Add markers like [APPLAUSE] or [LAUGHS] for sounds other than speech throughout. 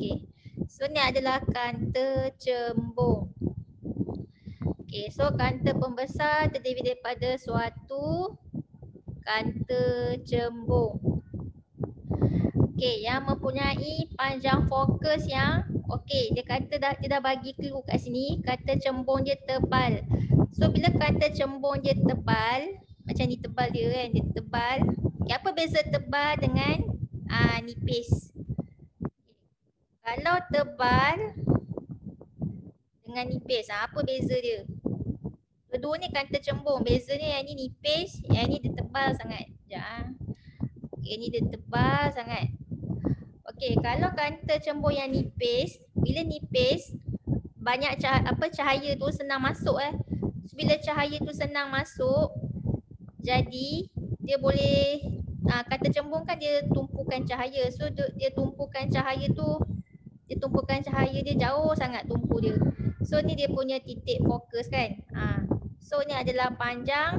Okey. So ni adalah kanta cembung. Okey, so kanta pembesar terdiri daripada suatu kanta cembung. Okey, yang mempunyai panjang fokus yang okey, dia kata dah dia dah bagi clue kat sini, kata cembung dia tebal. So bila kata cembung dia tebal, macam ni tebal dia kan, dia tebal. Okay, apa beza tebal dengan uh, nipis? Kalau tebal dengan nipis, ah, apa beza dia? Kedua ni kan tercembung. Bezanya yang ni nipis, yang ni dia tebal sangat. Sekejap ha. Yang ni dia tebal sangat. Okey, kalau kan tercembung yang nipis, bila nipis, banyak cah apa cahaya tu senang masuk eh. So, bila cahaya tu senang masuk, jadi dia boleh, uh, ah, kata cembung kan dia tumpukan cahaya. So dia, dia tumpukan cahaya tu dia tumpukan cahaya dia jauh sangat tumpu dia. So ni dia punya titik fokus kan. Ha. So ni adalah panjang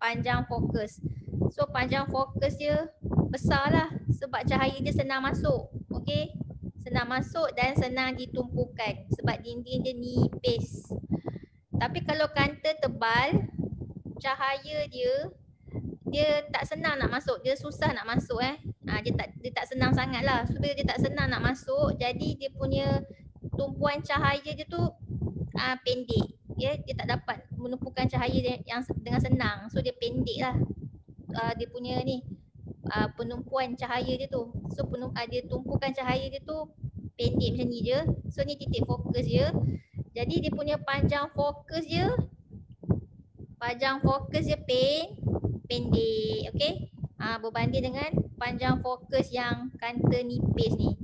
panjang fokus. So panjang fokus dia besar lah. sebab cahaya dia senang masuk. okay? Senang masuk dan senang ditumpukan sebab dinding dia nipis. Tapi kalau kanta tebal, cahaya dia dia tak senang nak masuk. Dia susah nak masuk eh ha, dia tak dia tak senang sangat lah. so bila dia tak senang nak masuk jadi dia punya tumpuan cahaya dia tu ha, pendek ya yeah? dia tak dapat menumpukan cahaya yang dengan senang so dia pendeklah ha, ah, dia punya ni ha, penumpuan cahaya dia tu so penump- ha, dia tumpukan cahaya dia tu pendek macam ni je so ni titik fokus dia jadi dia punya panjang fokus dia panjang fokus dia pendek Okay uh, berbanding dengan panjang fokus yang kanta nipis ni.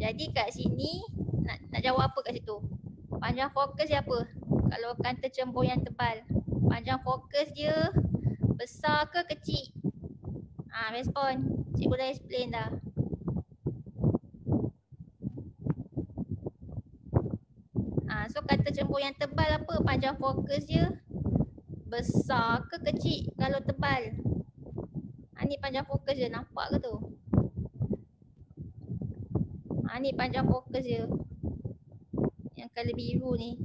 Jadi kat sini nak, nak jawab apa kat situ? Panjang fokus dia apa? Kalau kanta cembung yang tebal, panjang fokus dia besar ke kecil? Ah, uh, respon. Cikgu dah explain dah. Ah, uh, so kanta cembung yang tebal apa? Panjang fokus dia besar ke kecil kalau tebal ni panjang fokus je nampak ke tu? Ha ni panjang fokus je. Yang color biru ni.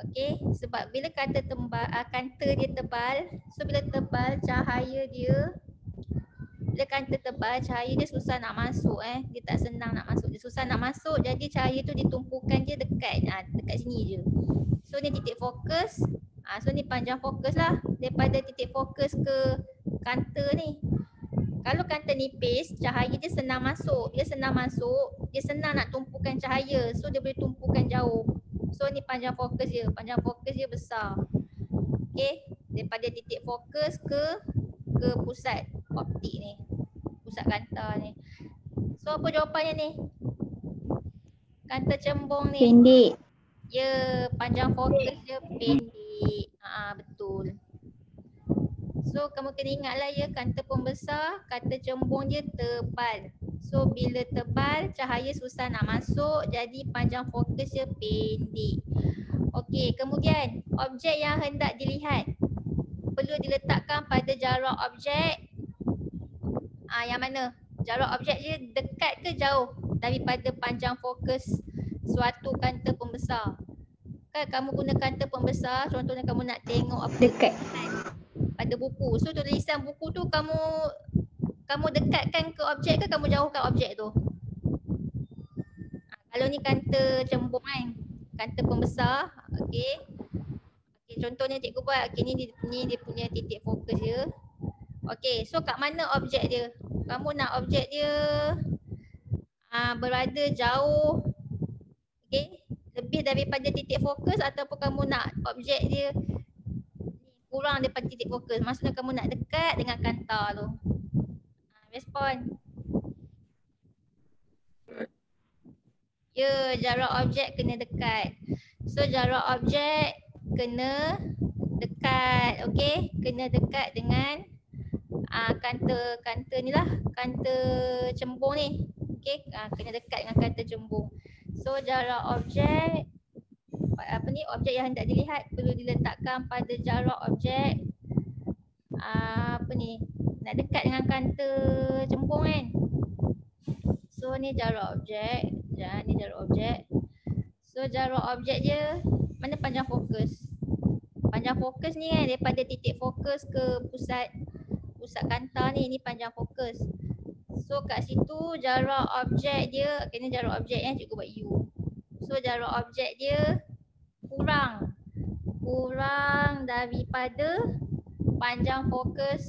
Okey, sebab bila kata tebal akan ah, kanta dia tebal, so bila tebal cahaya dia bila kanta tebal cahaya dia susah nak masuk eh. Dia tak senang nak masuk. Dia susah nak masuk jadi cahaya tu ditumpukan je dekat uh, dekat sini je. So ni titik fokus. Ah so ni panjang fokus lah daripada titik fokus ke kanta ni. Kalau kanta nipis, cahaya dia senang masuk. Dia senang masuk, dia senang nak tumpukan cahaya. So dia boleh tumpukan jauh. So ni panjang fokus dia. Panjang fokus dia besar. Okay. Daripada titik fokus ke ke pusat optik ni. Pusat kanta ni. So apa jawapannya ni? Kanta cembung ni. Pendek. Ya, yeah, panjang fokus dia pendek. Ah betul. So kamu kena ingat lah ya kanta pembesar, kanta cembung dia tebal. So bila tebal, cahaya susah nak masuk jadi panjang fokus dia pendek. Okay kemudian objek yang hendak dilihat perlu diletakkan pada jarak objek ah ha, yang mana? Jarak objek dia dekat ke jauh daripada panjang fokus suatu kanta pembesar. Kan kamu guna kanta pembesar contohnya kamu nak tengok apa dekat. Kan? ada buku. So tulisan buku tu kamu kamu dekatkan ke objek ke kamu jauhkan objek tu? Ah, kalau ni kanta cembung kan. Kanta pembesar. Okay. okay contohnya cikgu buat. Okay ni, ni dia punya titik fokus dia. Okay so kat mana objek dia? Kamu nak objek dia uh, berada jauh. Okay. Lebih daripada titik fokus ataupun kamu nak objek dia kurang daripada titik fokus. Maksudnya kamu nak dekat dengan kanta tu. Ha, respon. Ya, jarak objek kena dekat. So jarak objek kena dekat. Okay, kena dekat dengan uh, ah, kanta, kanta ni lah. Kanta cembung ni. Okay, uh, ah, kena dekat dengan kanta cembung. So jarak objek apa ni objek yang hendak dilihat perlu diletakkan pada jarak objek ah, apa ni nak dekat dengan kanta cembung kan so ni jarak objek ya ni jarak objek so jarak objek dia mana panjang fokus panjang fokus ni kan daripada titik fokus ke pusat pusat kanta ni ni panjang fokus so kat situ jarak objek dia kena jarak objek yang cikgu buat u so jarak objek dia kurang kurang daripada panjang fokus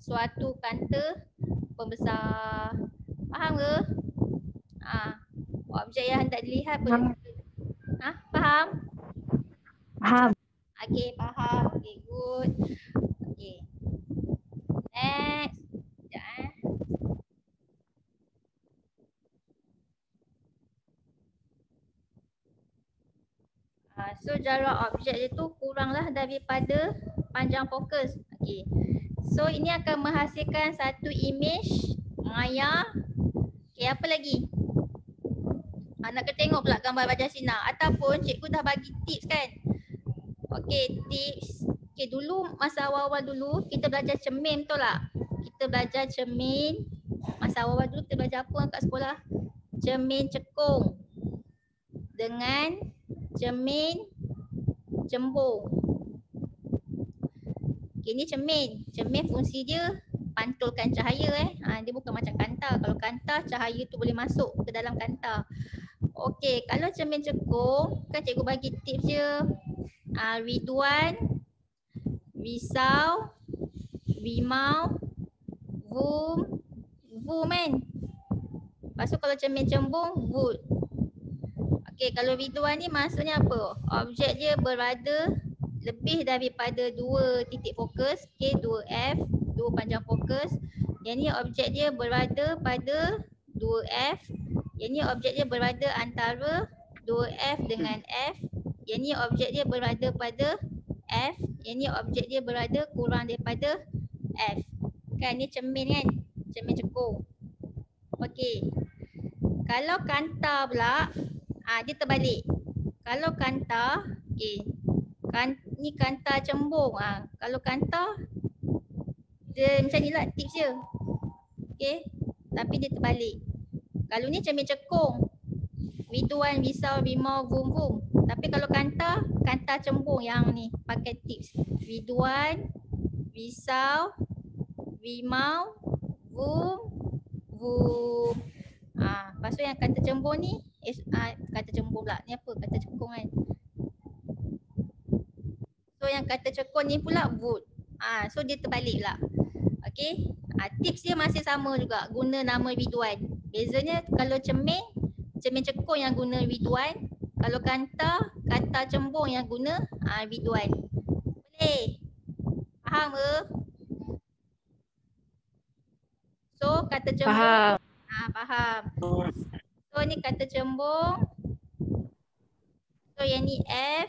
suatu kanta pembesar. Faham ke? Ha. Objek yang hendak dilihat pun. Ha? Faham? Faham. Okey, faham. Okey, good. jarak objek dia tu kuranglah daripada panjang fokus. Okey. So ini akan menghasilkan satu image maya. Okey, apa lagi? Anak ah, ke tengok pula gambar baca sinar ataupun cikgu dah bagi tips kan? Okey, tips. Okey, dulu masa awal-awal dulu kita belajar cermin betul tak? Kita belajar cermin. Masa awal-awal dulu kita belajar apa kat sekolah? Cermin cekung dengan cermin Jembung. Okey ni cermin. Cermin fungsi dia pantulkan cahaya eh. Ha, dia bukan macam kanta. Kalau kanta, cahaya tu boleh masuk ke dalam kanta. Okey, kalau cermin cekung kan cikgu bagi tips je. Ha, Riduan, Risau, Rimau, Boom, Vum kan. Lepas tu kalau cermin cembung, Vut. Okay, kalau biduan ni maksudnya apa? Objek dia berada lebih daripada dua titik fokus, okey, dua F, dua panjang fokus. Yang ni objek dia berada pada dua F. Yang ni objek dia berada antara dua F dengan F. Yang ni objek dia berada pada F. Yang ni objek dia berada kurang daripada F. Kan ni cermin kan? Cermin cekung. Okey. Kalau kanta pula, Ah ha, dia terbalik. Kalau kanta, eh kan, ni kanta cembung. Ah ha, kalau kanta dia macam ni lah tips dia. Okay. Tapi dia terbalik. Kalau ni macam cekung. Biduan, bisau, bimau, bum bum Tapi kalau kanta, kanta cembung yang ni pakai tips. Biduan, bisau, bimau, bum bum Ah, ha, pasal yang kanta cembung ni HR kata cembung pula. Ni apa kata cekung kan? So yang kata cekung ni pula would. Ha, ah, so dia terbalik pula. Okay. Ha, ah, tips dia masih sama juga. Guna nama biduan. Bezanya kalau cemeng, cemeng cekung yang guna biduan. Kalau kata, kata cembung yang guna ha, ah, biduan. Boleh? Faham ke? So kata cembung. Faham. Ha, faham. Oh. So ni kata cembung. So yang ni F.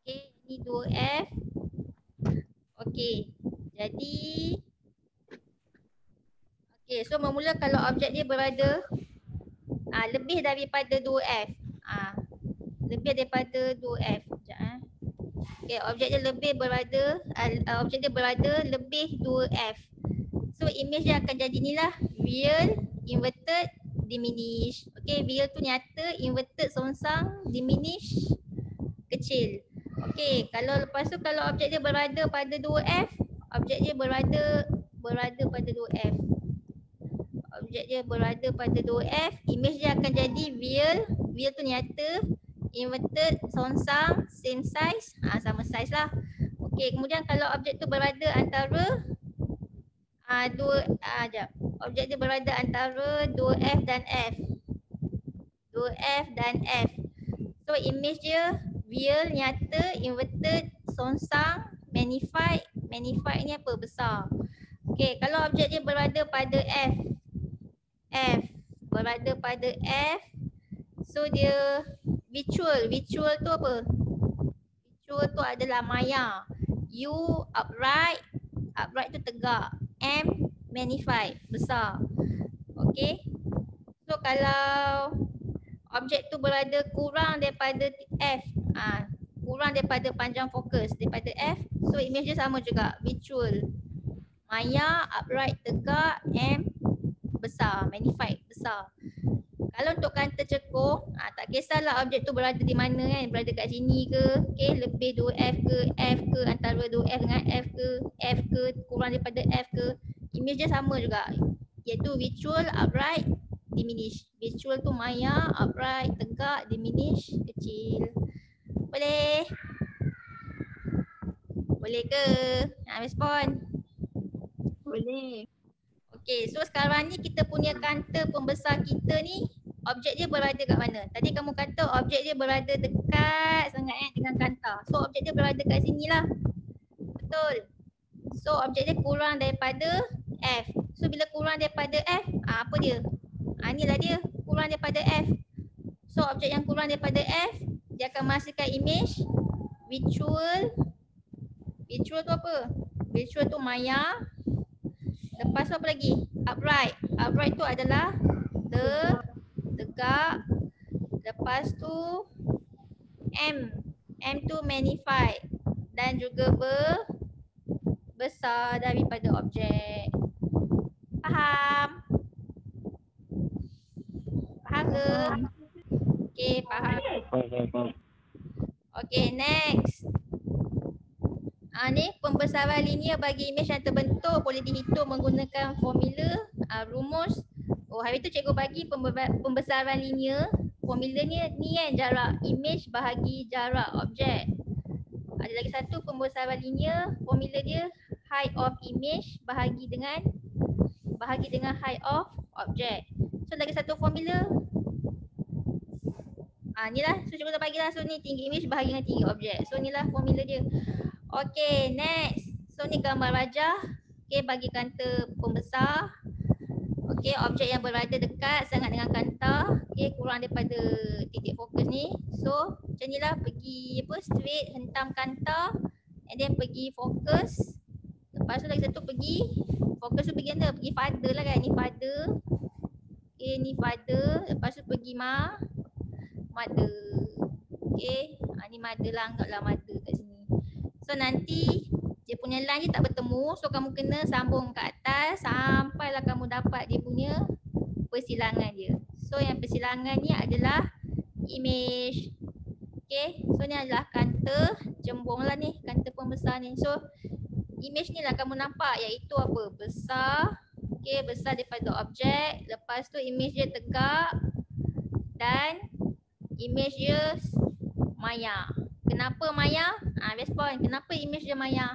Okay. Ni 2F. Okay. Jadi. Okay. So bermula kalau objek dia berada. Uh, lebih daripada 2F. Uh, ah, lebih daripada 2F. Sekejap eh. Okay. Objek dia lebih berada. Uh, objek dia berada lebih 2F. So image dia akan jadi ni lah. Real. Inverted diminish. Okay, bila tu nyata inverted songsang diminish kecil. Okay, kalau lepas tu kalau objek dia berada pada 2F, objek dia berada berada pada 2F. Objek dia berada pada 2F, image dia akan jadi real, real tu nyata, inverted, songsang, same size, ah sama size lah. Okay, kemudian kalau objek tu berada antara uh, dua uh, jap objek dia berada antara 2f dan f 2f dan f so image dia real nyata inverted sonsang magnified magnified ni apa besar okey kalau objek dia berada pada f f berada pada f so dia virtual virtual tu apa virtual tu adalah maya u upright upright tu tegak M magnified besar. Okey. So kalau objek tu berada kurang daripada F ah kurang daripada panjang fokus daripada F so image dia sama juga virtual. Maya upright tegak M besar magnified besar. Kalau untuk kata cekung, ha, tak kisahlah objek tu berada di mana kan. Berada kat sini ke, okay, lebih 2F ke, F ke, antara 2F dengan F ke, F ke, kurang daripada F ke. Image dia sama juga. Iaitu virtual, upright, diminish. Virtual tu maya, upright, tegak, diminish, kecil. Boleh? Boleh ke? Nak respon? Boleh. Okay, so sekarang ni kita punya kanta pembesar kita ni objek dia berada kat mana? Tadi kamu kata objek dia berada dekat sangat eh, dengan kanta. So objek dia berada kat sini lah. Betul. So objek dia kurang daripada F. So bila kurang daripada F, ah, apa dia? Ha, inilah dia. Kurang daripada F. So objek yang kurang daripada F, dia akan masukkan image virtual. Virtual tu apa? Virtual tu maya. Lepas tu apa lagi? Upright. Upright tu adalah the tegak. Lepas tu M. M tu magnified dan juga ber besar daripada objek. Faham? Faham ke? Okey, faham. Okey, next. ah ni pembesaran linear bagi imej yang terbentuk boleh dihitung menggunakan formula uh, rumus Oh Hari tu cikgu bagi pembesaran linear. Formula ni, ni kan jarak image bahagi jarak objek. Ada lagi satu pembesaran linear. Formula dia height of image bahagi dengan bahagi dengan height of objek. So lagi satu formula. Ha, ni lah. So cikgu dah lah So ni tinggi image bahagi dengan tinggi objek. So ni lah formula dia. Okay next. So ni gambar wajah. Okay bagi kanta pembesar. Okey, objek yang berada dekat sangat dengan kanta. okey kurang daripada titik fokus ni. So, macam nilah pergi apa straight hentam kanta. and then pergi fokus. Lepas tu lagi satu pergi fokus tu pergi mana? Pergi father lah kan. Ni father. Okey, ni father. Lepas tu pergi ma mother. Okey, ah, ni mother lah anggaplah mother kat sini. So nanti dia punya line dia tak bertemu so kamu kena sambung ke atas sampai lah kamu dapat dia punya persilangan dia so yang persilangan ni adalah image okay so ni adalah kanta jembung lah ni kanta pun besar ni so image ni lah kamu nampak iaitu apa besar okay besar daripada objek lepas tu image dia tegak dan image dia maya kenapa maya ah best point kenapa image dia maya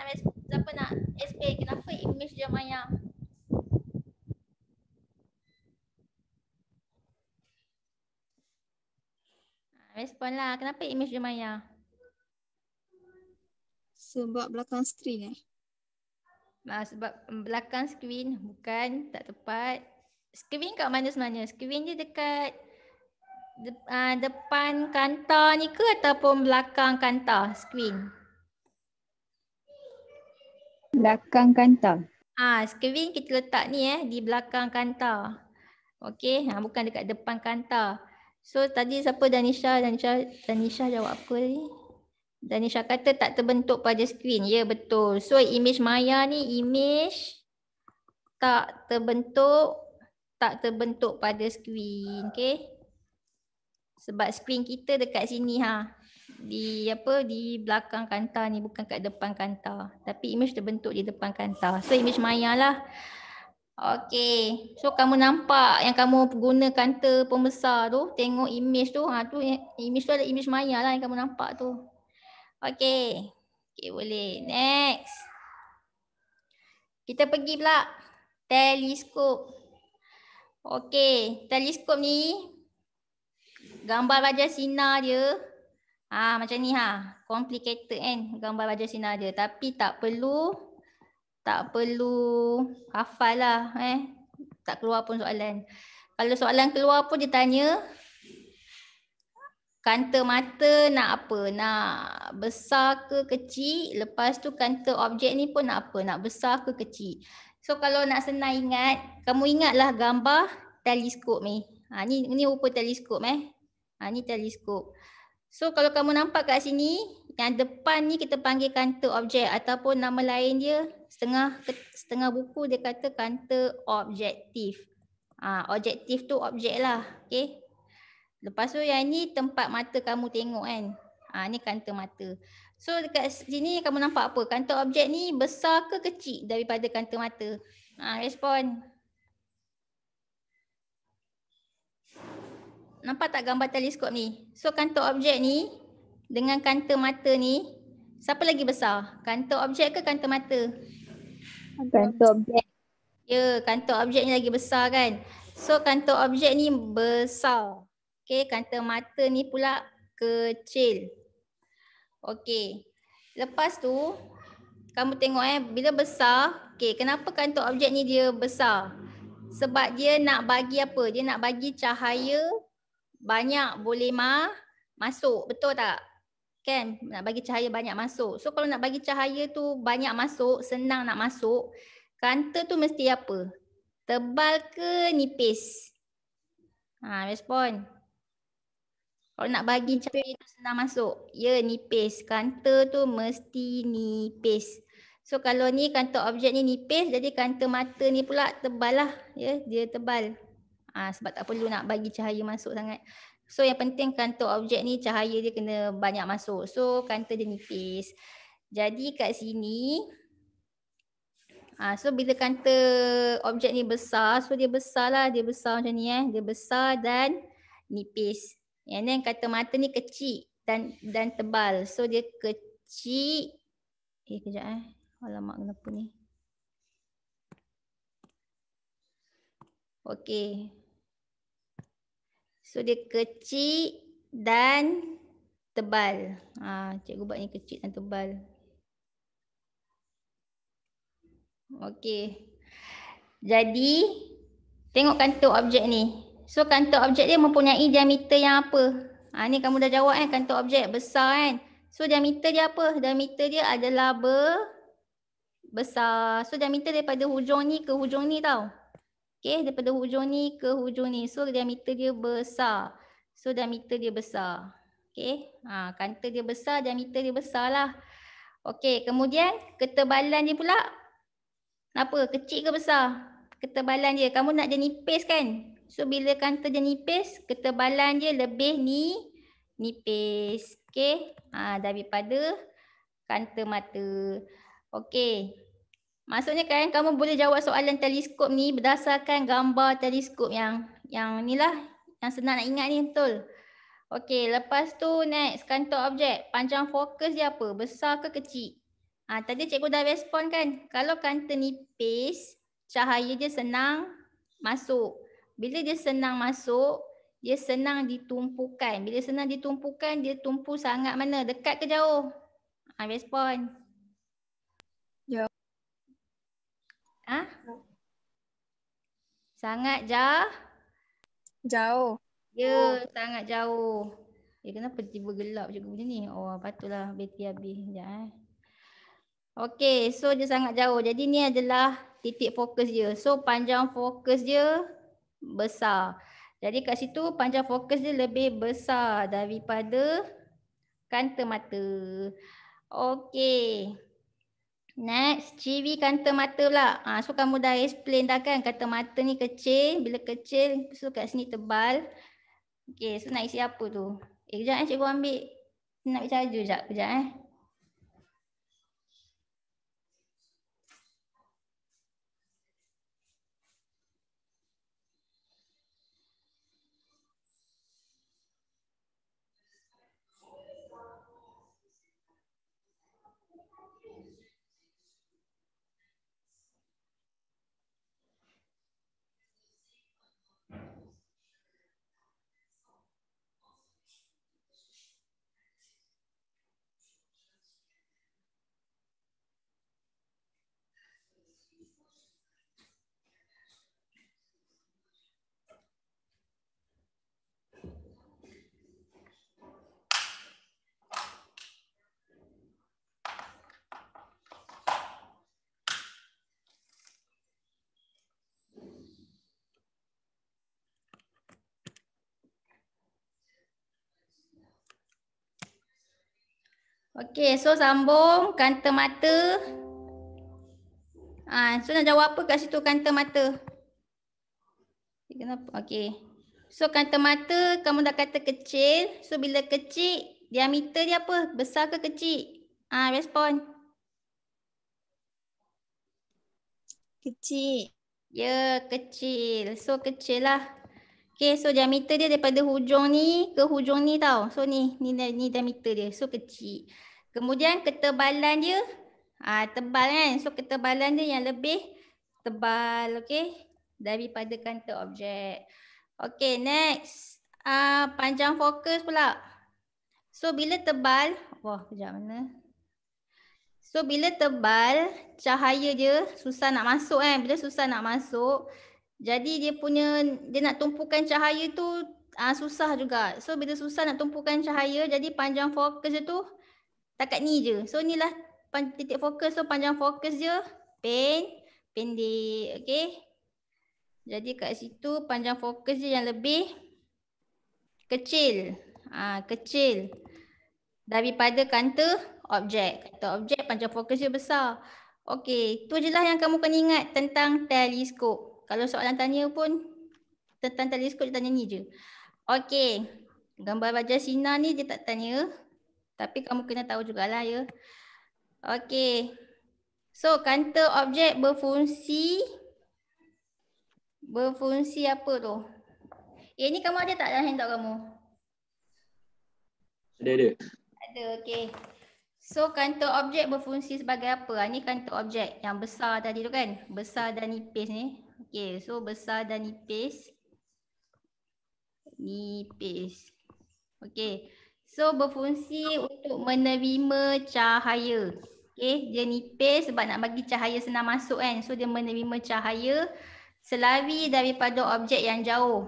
nak siapa nak explain kenapa image dia maya? Responlah kenapa image dia maya? Sebab belakang screen eh. Nah, sebab mm, belakang screen bukan tak tepat. Screen kat mana sebenarnya? Screen dia dekat de uh, depan kantor ni ke ataupun belakang kantor screen? Hmm belakang kantar. Ah, ha, skrin kita letak ni eh di belakang kantar. Okey, ha, bukan dekat depan kantar. So tadi siapa Danisha, Danisha, Danisha jawab apa ni? Danisha kata tak terbentuk pada skrin. Ya, betul. So image maya ni image tak terbentuk tak terbentuk pada skrin, okey? Sebab skrin kita dekat sini ha di apa di belakang kanta ni bukan kat depan kanta tapi image terbentuk di depan kanta so image maya lah okey so kamu nampak yang kamu guna kanta pembesar tu tengok image tu ha tu image tu ada image maya lah yang kamu nampak tu okey okey boleh next kita pergi pula teleskop okey teleskop ni gambar wajah sinar dia Ah macam ni ha, complicated kan gambar bajar sinar dia tapi tak perlu tak perlu hafal lah eh. Tak keluar pun soalan. Kalau soalan keluar pun dia tanya kanta mata nak apa? Nak besar ke kecil? Lepas tu kanta objek ni pun nak apa? Nak besar ke kecil? So kalau nak senang ingat, kamu ingatlah gambar teleskop ni. Ha, ni, ni rupa teleskop eh. Ha, ni Teleskop. So kalau kamu nampak kat sini, yang depan ni kita panggil counter object ataupun nama lain dia setengah setengah buku dia kata counter objektif Ah ha, objective tu objek lah, okey. Lepas tu yang ni tempat mata kamu tengok kan. Ah ha, ni counter mata. So dekat sini kamu nampak apa? Counter objek ni besar ke kecil daripada counter mata? Ah ha, respon. Nampak tak gambar teleskop ni? So kantor objek ni dengan kantor mata ni siapa lagi besar? Kantor objek ke kantor mata? Kantor objek. Ya, kantor objek ni lagi besar kan? So kantor objek ni besar. Okay, kantor mata ni pula kecil. Okay. Lepas tu, kamu tengok eh, bila besar, okay, kenapa kantor objek ni dia besar? Sebab dia nak bagi apa? Dia nak bagi cahaya banyak boleh ma masuk betul tak kan nak bagi cahaya banyak masuk so kalau nak bagi cahaya tu banyak masuk senang nak masuk kanta tu mesti apa tebal ke nipis ha respon kalau nak bagi cahaya tu senang masuk ya nipis kanta tu mesti nipis So kalau ni kantor objek ni nipis jadi kantor mata ni pula tebal lah ya yeah, dia tebal ha, sebab tak perlu nak bagi cahaya masuk sangat. So yang penting kantor objek ni cahaya dia kena banyak masuk. So kantor dia nipis. Jadi kat sini ha, so bila kantor objek ni besar, so dia besar lah. Dia besar macam ni eh. Dia besar dan nipis. Yang ni kata mata ni kecil dan dan tebal. So dia kecil. Eh kejap eh. Alamak kenapa ni. Okay. So dia kecil dan tebal. Ha, cikgu buat ni kecil dan tebal. Okey. Jadi tengok kantor objek ni. So kantor objek dia mempunyai diameter yang apa? Ha, ni kamu dah jawab kan kantor objek besar kan? So diameter dia apa? Diameter dia adalah ber besar. So diameter daripada hujung ni ke hujung ni tau. Okay, daripada hujung ni ke hujung ni. So, diameter dia besar. So, diameter dia besar. Okay, ha, kanta dia besar, diameter dia besar lah. Okay, kemudian ketebalan dia pula. Kenapa? Kecil ke besar? Ketebalan dia. Kamu nak dia nipis kan? So, bila kanta dia nipis, ketebalan dia lebih ni nipis. Okay, ha, daripada kanta mata. Okay, Maksudnya kan kamu boleh jawab soalan teleskop ni berdasarkan gambar teleskop yang yang ni lah, yang senang nak ingat ni betul. Okey, lepas tu next kantor objek. Panjang fokus dia apa? Besar ke kecil? Ha, tadi cikgu dah respon kan? Kalau kantor nipis, cahaya dia senang masuk. Bila dia senang masuk, dia senang ditumpukan. Bila senang ditumpukan, dia tumpu sangat mana? Dekat ke jauh? Ha, respon. Respon. Hah? Sangat jauh? Jauh. Ya, oh. sangat jauh. Ya, kenapa tiba gelap juga macam ni? Oh, patutlah beti habis sekejap eh. Okay, so dia sangat jauh. Jadi ni adalah titik fokus dia. So panjang fokus dia besar. Jadi kat situ panjang fokus dia lebih besar daripada kanta mata. Okay. Next, ciri kanta mata pula. Ha, so kamu dah explain dah kan kata mata ni kecil. Bila kecil, so kat sini tebal. Okay, so nak isi apa tu? Eh, kejap eh cikgu ambil. Nak charger sekejap, kejap eh. Okey, so sambung kanta mata. Ah, ha, so nak jawab apa kat situ kanta mata? Kenapa? Okey. So kanta mata kamu dah kata kecil. So bila kecil, diameter dia apa? Besar ke kecil? Ah, ha, respon. Kecil. Ya, kecil. So kecil lah. Okay, so diameter dia daripada hujung ni ke hujung ni tau. So ni, ni, ni diameter dia. So kecil. Kemudian ketebalan dia, ah tebal kan. So ketebalan dia yang lebih tebal, okay. Daripada kanta objek. Okay, next. ah panjang fokus pula. So bila tebal, wah kejap mana. So bila tebal, cahaya dia susah nak masuk kan. Bila susah nak masuk, jadi dia punya dia nak tumpukan cahaya tu uh, susah juga. So bila susah nak tumpukan cahaya jadi panjang fokus dia tu takat ni je. So ni lah titik fokus so panjang fokus je pen pendek okay. Jadi kat situ panjang fokus je yang lebih kecil. Ah kecil daripada kanta objek. Kanta objek panjang fokus dia besar. Okey, tu lah yang kamu kena ingat tentang teleskop kalau soalan tanya pun tentang teleskop dia tanya ni je. Okey. Gambar Raja Sina ni dia tak tanya. Tapi kamu kena tahu jugalah ya. Okey. So, counter objek berfungsi berfungsi apa tu? Eh ni kamu ada tak dalam handout kamu? Ada ada. Ada okey. So kantor objek berfungsi sebagai apa? Ini ah, kantor objek yang besar tadi tu kan? Besar dan nipis ni. Okay, so besar dan nipis. Nipis. Okay, so berfungsi untuk menerima cahaya. Okay, dia nipis sebab nak bagi cahaya senang masuk kan. So dia menerima cahaya selari daripada objek yang jauh.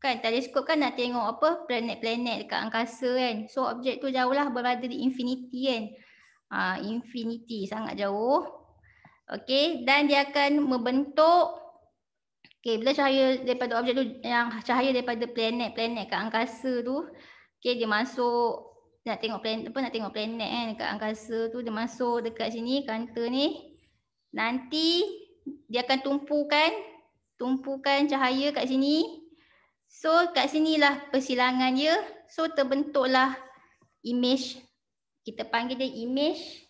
Kan, teleskop kan nak tengok apa planet-planet dekat angkasa kan. So objek tu jauh lah berada di infinity kan. Ah, infinity sangat jauh. Okay, dan dia akan membentuk Okay, bila cahaya daripada objek tu yang cahaya daripada planet-planet kat angkasa tu, okay, dia masuk nak tengok planet apa nak tengok planet kan dekat angkasa tu dia masuk dekat sini kanta ni nanti dia akan tumpukan tumpukan cahaya kat sini so kat sinilah persilangan dia so terbentuklah image kita panggil dia image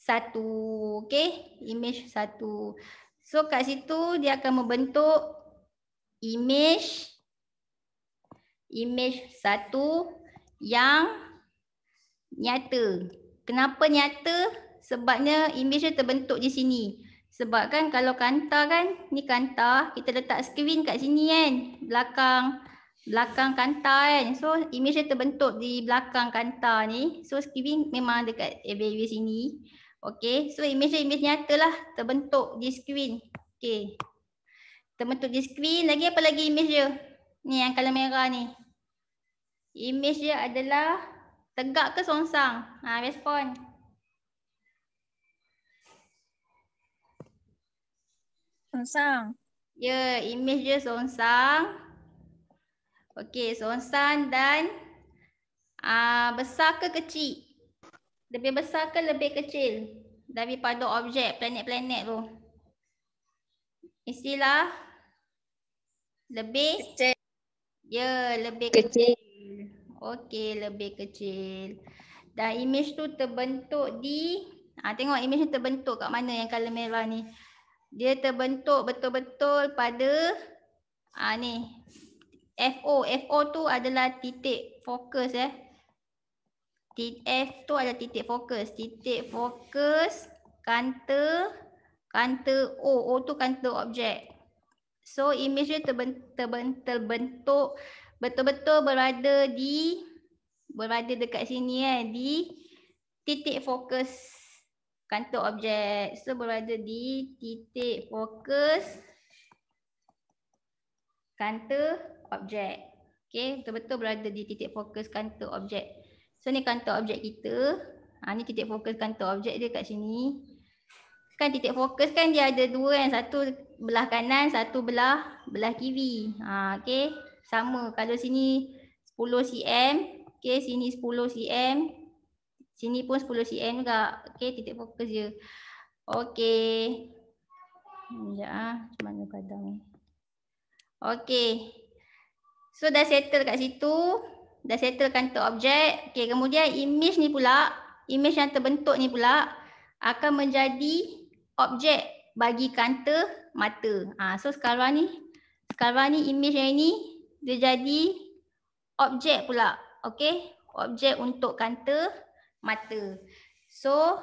satu okey image satu So kat situ dia akan membentuk image image satu yang nyata. Kenapa nyata? Sebabnya image dia terbentuk di sini. Sebab kan kalau kanta kan, ni kanta, kita letak screen kat sini kan, belakang belakang kanta kan. So image dia terbentuk di belakang kanta ni. So screen memang dekat area sini. Okay, so image-image nyata lah terbentuk di screen. Okay. Terbentuk di screen. Lagi apa lagi image dia? Ni yang color merah ni. Image dia adalah tegak ke songsang? Ha, respon. Songsang. Ya, yeah, image dia songsang. Okay, songsang dan uh, besar ke kecil? Lebih besar ke lebih kecil daripada objek planet-planet tu? Istilah lebih kecil. Ya, lebih kecil. kecil. Okey, lebih kecil. Dan image tu terbentuk di ah ha, tengok image tu terbentuk kat mana yang color merah ni. Dia terbentuk betul-betul pada ah ha, ni. FO, FO tu adalah titik fokus eh. F tu ada titik fokus. Titik fokus kanta kanta O. O tu kanta objek. So image dia terbentuk terbentuk betul-betul berada di berada dekat sini eh di titik fokus kanta objek. So berada di titik fokus kanta objek. Okay, betul-betul berada di titik fokus kanta objek. So ni kantor objek kita. Ha, ni titik fokus kantor objek dia kat sini. Kan titik fokus kan dia ada dua yang Satu belah kanan, satu belah belah kiri. Ha, okay. Sama kalau sini 10 cm. Okay sini 10 cm. Sini pun 10 cm juga. Okay titik fokus je. Okay. Sekejap lah. mana kadang ni. Okay. So dah settle kat situ dah settlekan tu objek. Okey, kemudian image ni pula, image yang terbentuk ni pula akan menjadi objek bagi counter mata. Ha, so sekarang ni, sekarang ni image yang ni dia jadi objek pula. Okey, objek untuk counter mata. So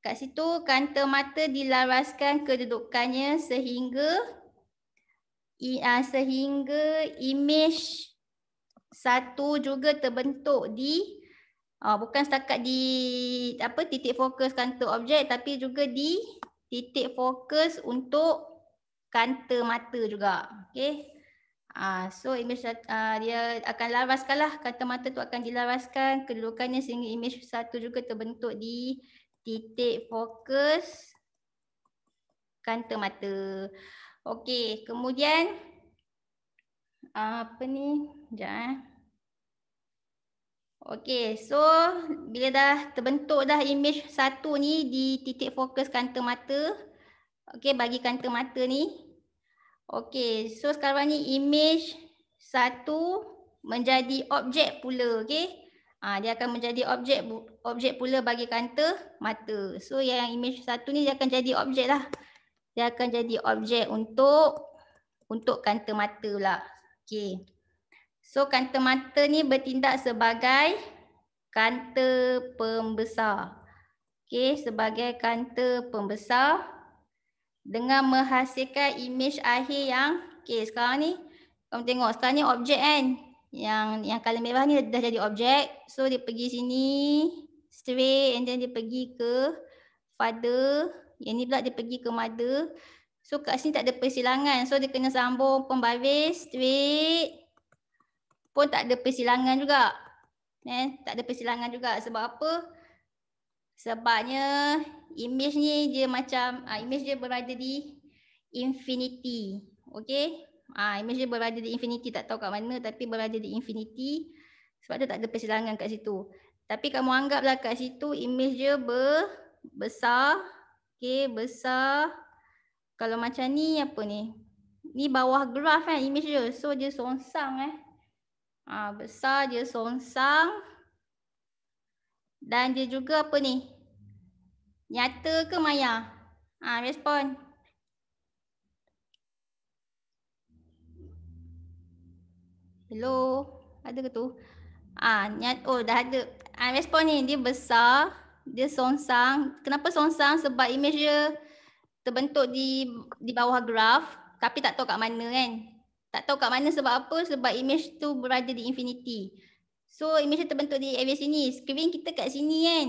kat situ counter mata dilaraskan kedudukannya sehingga i, uh, sehingga image satu juga terbentuk di uh, bukan setakat di apa titik fokus kantor objek tapi juga di titik fokus untuk kantor mata juga okey Ah, so image uh, dia akan laraskanlah kata mata tu akan dilaraskan kedudukannya sehingga image satu juga terbentuk di titik fokus kanta mata. Okey, kemudian apa ni? Sekejap eh. Okay, so bila dah terbentuk dah image satu ni di titik fokus kanta mata. Okay, bagi kanta mata ni. Okay, so sekarang ni image satu menjadi objek pula. Okay, ha, ah, dia akan menjadi objek objek pula bagi kanta mata. So yang image satu ni dia akan jadi objek lah. Dia akan jadi objek untuk untuk kanta mata lah Okay, So kanta mata ni bertindak sebagai kanta pembesar. Okay, sebagai kanta pembesar dengan menghasilkan imej akhir yang Okay, sekarang ni kau tengok sekarang ni objek kan yang yang kalau merah ni dah jadi objek. So dia pergi sini straight and then dia pergi ke father. Yang ni pula dia pergi ke mother. So kat sini tak ada persilangan. So dia kena sambung pembaris straight pun tak ada persilangan juga. Eh, tak ada persilangan juga. Sebab apa? Sebabnya image ni dia macam uh, image dia berada di infinity. Okay. Uh, ah, image dia berada di infinity. Tak tahu kat mana tapi berada di infinity. Sebab dia tak ada persilangan kat situ. Tapi kamu anggaplah kat situ image dia ber, besar. Okay. Besar. Besar kalau macam ni apa ni ni bawah graf kan eh, image dia so dia songsang eh ha, besar dia songsang dan dia juga apa ni nyata ke maya ha, respon hello ada ke tu ah ha, nyat oh dah ada ha, respon ni dia besar dia songsang kenapa songsang sebab image dia terbentuk di di bawah graf tapi tak tahu kat mana kan. Tak tahu kat mana sebab apa sebab image tu berada di infinity. So image dia terbentuk di area sini. Screen kita kat sini kan.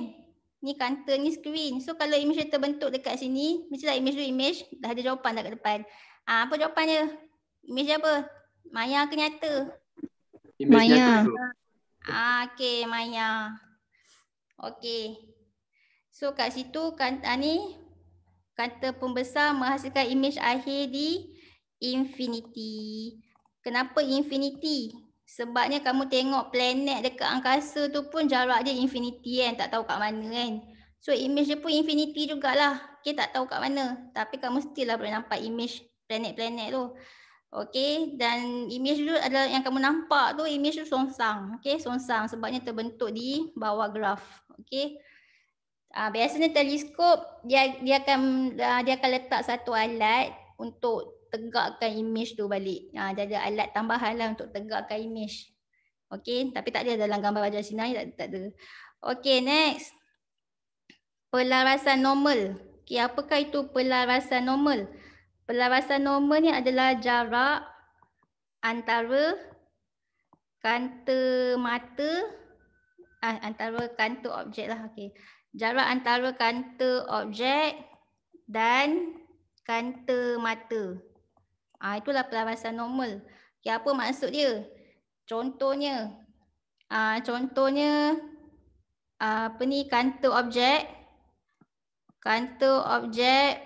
Ni counter ni screen. So kalau image dia terbentuk dekat sini, mesti lah image tu image dah ada jawapan dah kat depan. Ha, apa jawapannya? Image apa? Maya ke nyata? Image maya. Ah, ha, okay, maya. Okay. So kat situ kan ha, ni kata pembesar menghasilkan imej akhir di infinity. Kenapa infinity? Sebabnya kamu tengok planet dekat angkasa tu pun jarak dia infinity kan. Tak tahu kat mana kan. So image dia pun infinity jugalah. Okay tak tahu kat mana. Tapi kamu still lah boleh nampak image planet-planet tu. Okay dan image tu adalah yang kamu nampak tu image tu songsang. Okay songsang sebabnya terbentuk di bawah graf. Okay. Uh, biasanya teleskop dia dia akan uh, dia akan letak satu alat untuk tegakkan image tu balik. Uh, dia ada alat tambahan lah untuk tegakkan image. Okey, tapi tak ada dalam gambar wajah sinar tak, tak ada. Okey, next. Pelarasan normal. Okey, apakah itu pelarasan normal? Pelarasan normal ni adalah jarak antara kanta mata ah, antara kanta objek lah. Okey jarak antara kanta objek dan kanta mata. Ha, itulah pelawasan normal. Okay, apa maksud dia? Contohnya, ha, contohnya ah, apa ni kanta objek. Kanta objek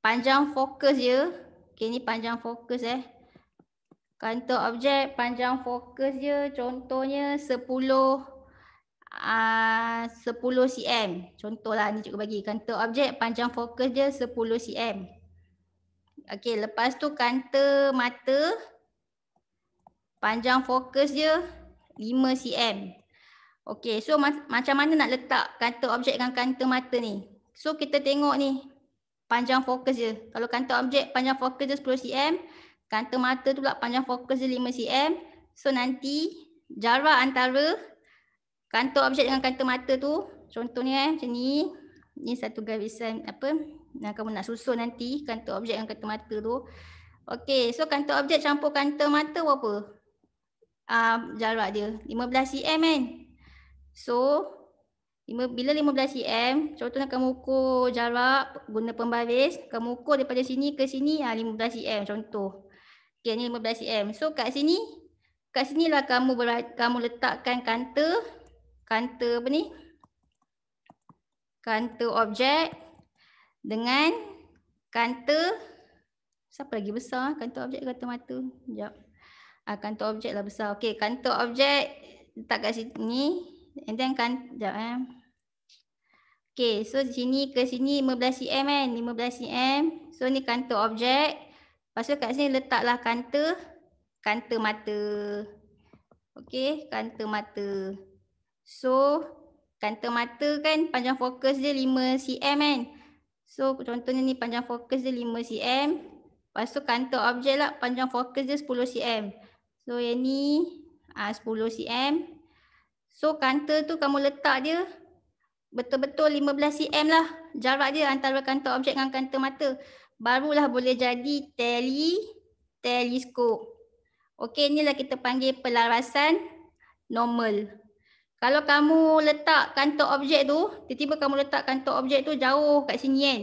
panjang fokus dia. Okay, ni panjang fokus eh. Kanta objek panjang fokus dia contohnya 10 10 ah, cm. Contohlah ni cikgu bagi kanta objek panjang fokus dia 10 cm. Okey, lepas tu kanta mata panjang fokus dia 5 cm. Okey, so ma macam mana nak letak kanta objek dengan kanta mata ni? So kita tengok ni panjang fokus dia. Kalau kanta objek panjang fokus dia 10 cm, kanta mata tu pula panjang fokus dia 5 cm. So nanti jarak antara kantor objek dengan kantor mata tu contohnya eh, macam ni ni satu garisan apa yang kamu nak susun nanti kantor objek dengan kantor mata tu okay, so kantor objek campur kantor mata berapa? Uh, ah, jarak dia 15 cm kan? So bila 15 cm, contohnya kamu ukur jarak guna pembaris, kamu ukur daripada sini ke sini ah 15 cm contoh. Okey, ni 15 cm. So kat sini kat lah kamu berat, kamu letakkan kantor counter apa ni counter objek dengan counter siapa lagi besar counter objek kata mata jap ah counter objeklah besar okey counter objek letak kat sini and then kan jap eh okey so sini ke sini 15 cm kan eh. 15 cm so ni counter objek lepas tu kat sini letaklah counter counter mata okey counter mata So kanta mata kan panjang fokus dia 5 cm kan. So contohnya ni panjang fokus dia 5 cm. Lepas tu kanta objek lah panjang fokus dia 10 cm. So yang ni uh, 10 cm. So kanta tu kamu letak dia betul-betul 15 cm lah jarak dia antara kanta objek dengan kanta mata. Barulah boleh jadi tele teleskop. Okey inilah kita panggil pelarasan normal. Kalau kamu letak kantor objek tu, tiba-tiba kamu letak kantor objek tu jauh kat sini kan.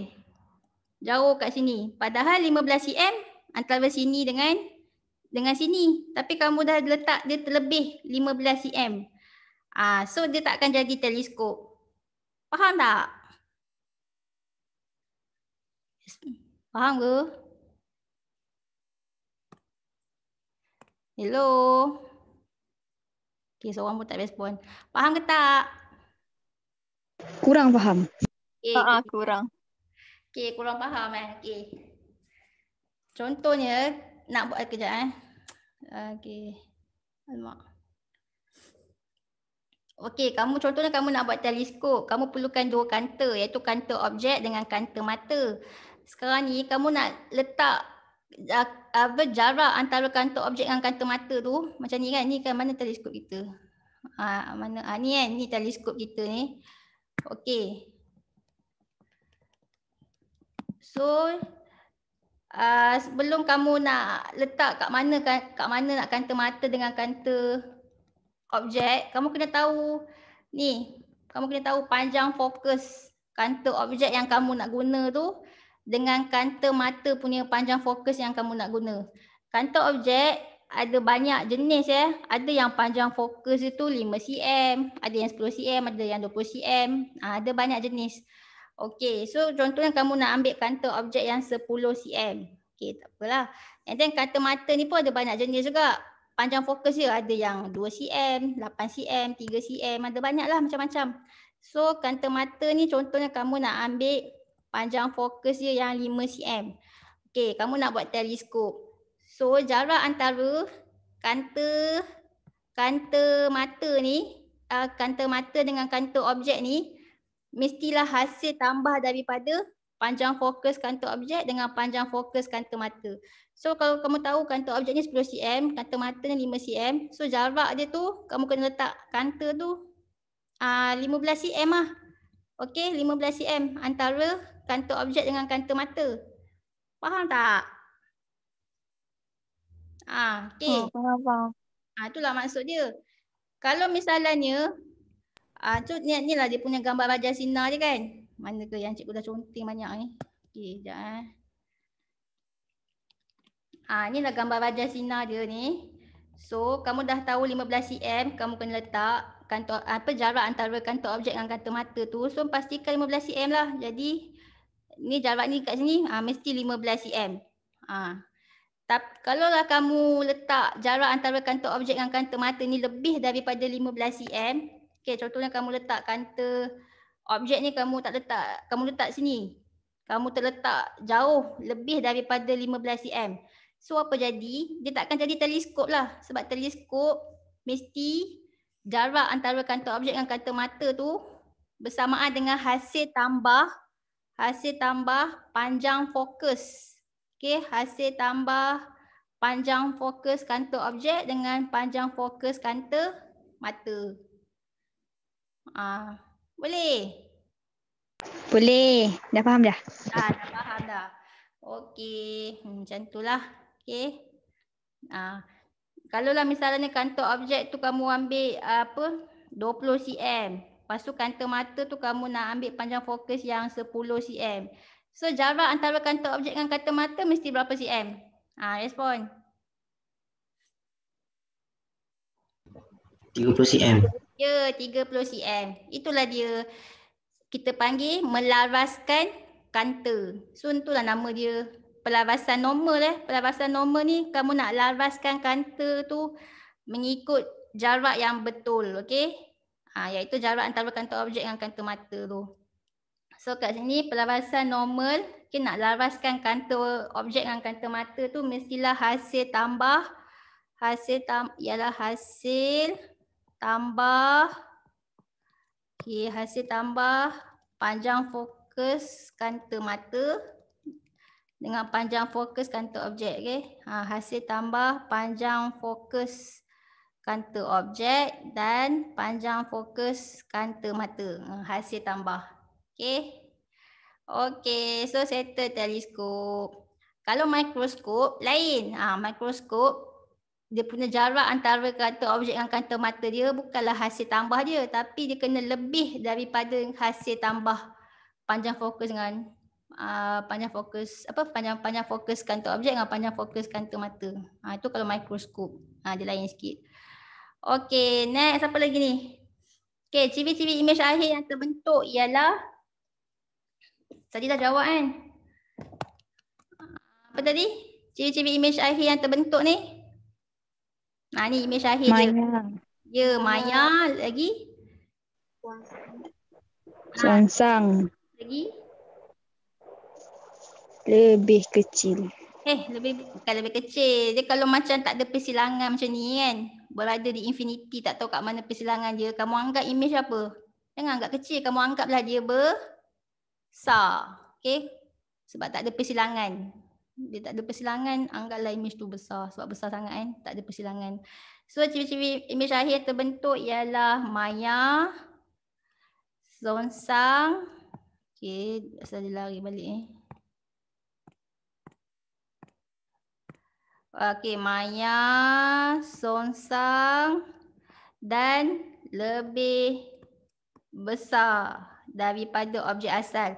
Jauh kat sini. Padahal 15 cm e antara sini dengan dengan sini. Tapi kamu dah letak dia terlebih 15 cm. E ah, so dia tak akan jadi teleskop. Faham tak? Faham ke? Hello. Okay, seorang pun tak respon. Faham ke tak? Kurang faham. Okay. Ha, ha, kurang. Okay, kurang faham eh. Okay. Contohnya, nak buat kerja. eh. Okay. Alamak. Okey, kamu contohnya kamu nak buat teleskop, kamu perlukan dua kanta iaitu kanta objek dengan kanta mata. Sekarang ni kamu nak letak apa jarak antara kantung objek dengan kantung mata tu macam ni kan ni kan mana teleskop kita ha, mana ha, ni kan ni teleskop kita ni okey so uh, sebelum kamu nak letak kat mana kan? kat mana nak kantung mata dengan kantung objek kamu kena tahu ni kamu kena tahu panjang fokus kantung objek yang kamu nak guna tu dengan kanta mata punya panjang fokus yang kamu nak guna. Kanta objek ada banyak jenis ya. Ada yang panjang fokus itu 5 cm, ada yang 10 cm, ada yang 20 cm. Ha, ada banyak jenis. Okey, so contohnya kamu nak ambil kanta objek yang 10 cm. Okey, tak apalah. And then kanta mata ni pun ada banyak jenis juga. Panjang fokus dia ada yang 2 cm, 8 cm, 3 cm, ada banyaklah macam-macam. So kanta mata ni contohnya kamu nak ambil panjang fokus dia yang 5 cm. Okey, kamu nak buat teleskop. So jarak antara kanta kanta mata ni, uh, kanta mata dengan kanta objek ni mestilah hasil tambah daripada panjang fokus kanta objek dengan panjang fokus kanta mata. So kalau kamu tahu kanta objek ni 10 cm, kanta mata ni 5 cm. So jarak dia tu kamu kena letak kanta tu uh, 15 cm lah. Okey, 15 cm antara kantor objek dengan kantor mata. Faham tak? Ah, ha, okey. Oh, faham, faham. Ah, itulah maksud dia. Kalau misalnya ah tu ni lah dia punya gambar raja Sina je kan. Mana ke yang cikgu dah conteng banyak ni? Okey, jap eh. Ha, lah gambar raja Sina dia ni. So, kamu dah tahu 15 cm kamu kena letak kantor apa jarak antara kantor objek dengan kantor mata tu. So, pastikan 15 cm lah. Jadi, ni jarak ni kat sini ha, mesti 15 cm. Ha. Ah. Tapi kalau lah kamu letak jarak antara kantor objek dengan kantor mata ni lebih daripada 15 cm, okey contohnya kamu letak kantor objek ni kamu tak letak kamu letak sini. Kamu terletak jauh lebih daripada 15 cm. So apa jadi? Dia takkan jadi teleskop lah sebab teleskop mesti jarak antara kantor objek dengan kantor mata tu bersamaan dengan hasil tambah hasil tambah panjang fokus. Okey, hasil tambah panjang fokus kantor objek dengan panjang fokus kantor mata. Ah, boleh. Boleh. Dah faham dah. Dah, dah faham dah. Okey, hmm, macam itulah. Okey. Ah, kalau lah misalnya kantor objek tu kamu ambil ah, apa? 20 cm. Lepas tu kantor mata tu kamu nak ambil panjang fokus yang 10 cm. So jarak antara kanta objek dengan kanta mata mesti berapa cm? Ha, ah, respon. 30 cm. Ya, 30 cm. Itulah dia kita panggil melaraskan kantor. So itulah nama dia pelarasan normal eh. Pelarasan normal ni kamu nak laraskan kanta tu mengikut jarak yang betul. Okay ha, iaitu jarak antara kantor objek dengan kantor mata tu. So kat sini pelawasan normal, okay, nak laraskan kantor objek dengan kantor mata tu mestilah hasil tambah hasil tam, ialah hasil tambah okay, hasil tambah panjang fokus kantor mata dengan panjang fokus kantor objek okey ha, hasil tambah panjang fokus kanta objek dan panjang fokus kanta mata hmm, hasil tambah. Okay, okay. so settle teleskop. Kalau mikroskop lain. Ah ha, mikroskop dia punya jarak antara kanta objek dengan kanta mata dia bukanlah hasil tambah dia tapi dia kena lebih daripada hasil tambah panjang fokus dengan Uh, panjang fokus apa panjang panjang fokus kantor objek dengan panjang fokus kantor mata. Ha, itu kalau mikroskop. Ha, dia lain sikit. Okay, next siapa lagi ni? Okay, ciri-ciri imej akhir yang terbentuk ialah Tadi dah jawab kan? Apa tadi? Ciri-ciri imej akhir yang terbentuk ni? Nah, ni imej akhir maya. je. Maya. Ya, maya. Lagi? Suansang. Ha. Lagi? Lebih kecil. Eh, lebih bukan lebih kecil. Dia kalau macam tak ada persilangan macam ni kan? berada di infinity tak tahu kat mana persilangan dia kamu anggap image apa jangan anggap kecil kamu anggaplah dia besar okey sebab tak ada persilangan dia tak ada persilangan anggaplah image tu besar sebab besar sangat kan tak ada persilangan so ciri-ciri image akhir terbentuk ialah maya zonsang okey asal dia lari balik eh Okey, Maya, Sonsang dan lebih besar daripada objek asal.